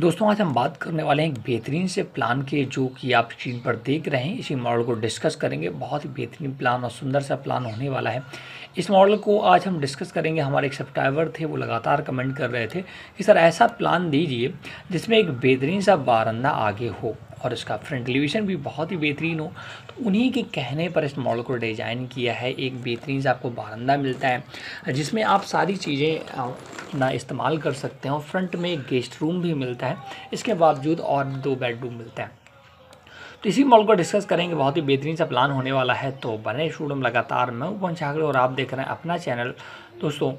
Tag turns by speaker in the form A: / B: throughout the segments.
A: दोस्तों आज हम बात करने वाले हैं एक बेहतरीन से प्लान के जो कि आप स्क्रीन पर देख रहे हैं इसी मॉडल को डिस्कस करेंगे बहुत ही बेहतरीन प्लान और सुंदर सा प्लान होने वाला है इस मॉडल को आज हम डिस्कस करेंगे हमारे एक सब्सक्राइबर थे वो लगातार कमेंट कर रहे थे कि सर ऐसा प्लान दीजिए जिसमें एक बेहतरीन सा बारंदा आगे हो और इसका फ्रंट एलिवेशन भी बहुत ही बेहतरीन हो तो उन्हीं के कहने पर इस मॉडल को डिज़ाइन किया है एक बेहतरीन से आपको बारंदा मिलता है जिसमें आप सारी चीज़ें ना इस्तेमाल कर सकते हैं फ्रंट में एक गेस्ट रूम भी मिलता है इसके बावजूद और दो बेडरूम मिलता है तो इसी मॉल को डिस्कस करेंगे बहुत ही बेहतरीन सा प्लान होने वाला है तो बने शूडम लगातार मैं उपन छागड़े और आप देख रहे हैं अपना चैनल दोस्तों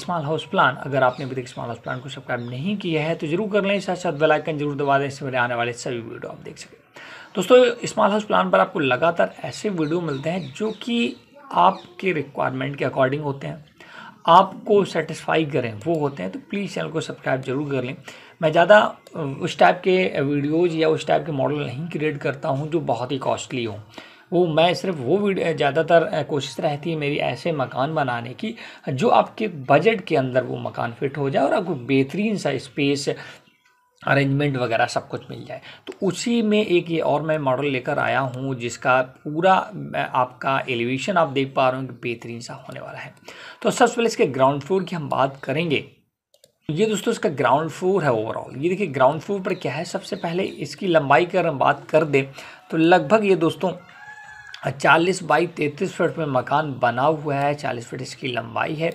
A: स्मॉल हाउस प्लान अगर आपने अभी तक स्मॉल हाउस प्लान को सब्सक्राइब नहीं किया है तो जरूर कर लें साथ साथ बेलाइकन जरूर दबा दें इससे मेरे आने वाले सभी वीडियो आप देख सकें दोस्तों स्मॉल हाउस प्लान पर आपको लगातार ऐसे वीडियो मिलते हैं जो कि आपके रिक्वायरमेंट के अकॉर्डिंग होते हैं आपको सेटिस्फाई करें वो होते हैं तो प्लीज़ चैनल को सब्सक्राइब जरूर कर लें मैं ज़्यादा उस टाइप के वीडियोज़ या उस टाइप के मॉडल नहीं क्रिएट करता हूँ जो बहुत ही कॉस्टली हों वो मैं सिर्फ वो वीडियो ज़्यादातर कोशिश रहती है मेरी ऐसे मकान बनाने की जो आपके बजट के अंदर वो मकान फिट हो जाए और आपको बेहतरीन सा स्पेस अरेंजमेंट वगैरह सब कुछ मिल जाए तो उसी में एक ये और मैं मॉडल लेकर आया हूँ जिसका पूरा आपका एलिवेशन आप देख पा रहे हो कि बेहतरीन सा होने वाला है तो सबसे पहले इसके ग्राउंड फ्लोर की हम बात करेंगे ये दोस्तों इसका ग्राउंड फ्लोर है ओवरऑल ये देखिए ग्राउंड फ्लोर पर क्या है सबसे पहले इसकी लंबाई की अगर हम बात कर दें तो लगभग ये दोस्तों हाँ, चालीस बाई तैंतीस फीट में मकान बना हुआ है चालीस फीट इसकी लंबाई है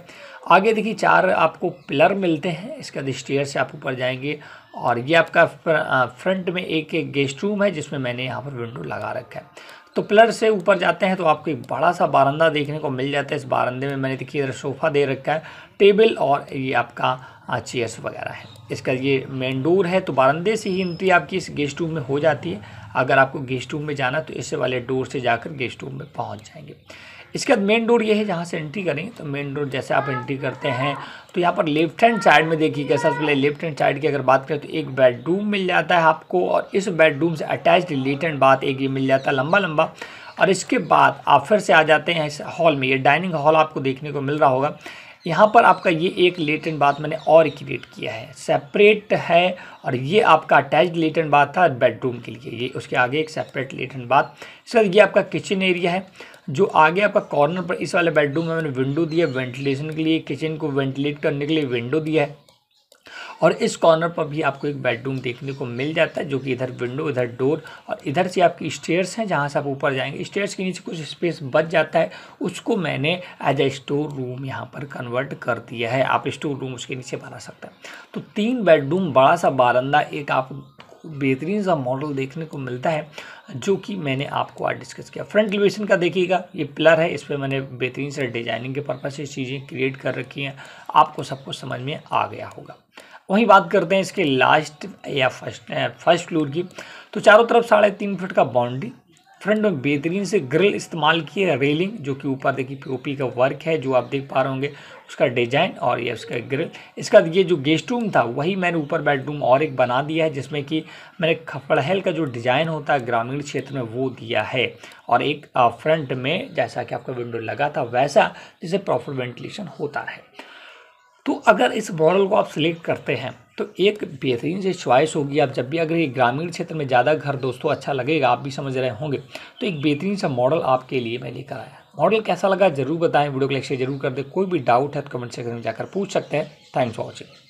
A: आगे देखिए चार आपको पिलर मिलते हैं इसका बाद स्टेयर से आप ऊपर जाएंगे और ये आपका फ्रंट में एक एक गेस्ट रूम है जिसमें मैंने यहाँ पर विंडो लगा रखा है तो पिलर से ऊपर जाते हैं तो आपको एक बड़ा सा बारंदा देखने को मिल जाता है इस बारंदे में मैंने देखिए इधर सोफ़ा दे रखा है टेबल और ये आपका चेयर्स वगैरह है इसका ये मेन डोर है तो बारंदे से ही एंट्री आपकी इस गेस्ट रूम में हो जाती है अगर आपको गेस्ट रूम में जाना तो इस वाले डोर से जाकर गेस्ट रूम में पहुंच जाएंगे इसके बाद मेन डोर ये है जहाँ से एंट्री करेंगे तो मेन डोर जैसे आप एंट्री करते हैं तो यहाँ पर लेफ्ट हैंड साइड में देखिए सबसे पहले लेफ्ट हैंड साइड की अगर बात करें तो एक बेडरूम मिल जाता है आपको और इस बेडरूम से अटैच एंड बात एक ये मिल जाता है लंबा लंबा और इसके बाद आप फिर से आ जाते हैं इस हॉल में ये डाइनिंग हॉल आपको देखने को मिल रहा होगा यहाँ पर आपका ये एक लेटेंट बाथ मैंने और क्रिएट किया है सेपरेट है और ये आपका अटैच लेटेंट बाथ था बेडरूम के लिए ये उसके आगे एक सेपरेट लेटेंट बाथ सर ये आपका किचन एरिया है जो आगे आपका कॉर्नर पर इस वाले बेडरूम में मैंने विंडो दिया है वेंटिलेशन के लिए किचन को वेंटिलेट करने के लिए विंडो दिया है और इस कॉर्नर पर भी आपको एक बेडरूम देखने को मिल जाता है जो कि इधर विंडो इधर डोर और इधर से आपकी स्टेयर्स हैं जहाँ से आप ऊपर जाएंगे स्टेयर्स के नीचे कुछ स्पेस बच जाता है उसको मैंने एज ए स्टोर रूम यहाँ पर कन्वर्ट कर दिया है आप स्टोर रूम उसके नीचे बना सकते हैं तो तीन बेडरूम बड़ा सा बारंदा एक आप बेहतरीन सा मॉडल देखने को मिलता है जो कि मैंने आपको आज डिस्कस किया फ्रंट एलिवेशन का देखिएगा ये पिलर है इस पर मैंने बेहतरीन से डिजाइनिंग के पर्पज़ से चीज़ें क्रिएट कर रखी हैं आपको सब कुछ समझ में आ गया होगा वहीं बात करते हैं इसके लास्ट या फर्स्ट फर्स्ट फ्लोर की तो चारों तरफ साढ़े तीन फिट का बाउंड्री फ्रंट में बेहतरीन से ग्रिल इस्तेमाल की है रेलिंग जो कि ऊपर देखिए पीओपी का वर्क है जो आप देख पा रहे होंगे उसका डिजाइन और ये उसका ग्रिल इसका ये जो गेस्ट रूम था वही मैंने ऊपर बेडरूम और एक बना दिया है जिसमें कि मैंने खपड़हल का जो डिज़ाइन होता है ग्रामीण क्षेत्र में वो दिया है और एक फ्रंट में जैसा कि आपका विंडो लगा था वैसा जिसे प्रॉपर वेंटिलेशन होता है तो अगर इस मॉडल को आप सिलेक्ट करते हैं तो एक बेहतरीन से चॉइस होगी आप जब भी अगर ये ग्रामीण क्षेत्र में ज़्यादा घर दोस्तों अच्छा लगेगा आप भी समझ रहे होंगे तो एक बेहतरीन सा मॉडल आपके लिए मैं लेकर आया मॉडल कैसा लगा जरूर बताएं वीडियो को लाइक शेयर जरूर कर दें कोई भी डाउट है तो कमेंट सेक्शन में जाकर पूछ सकते हैं थैंक्स फॉर वॉचिंग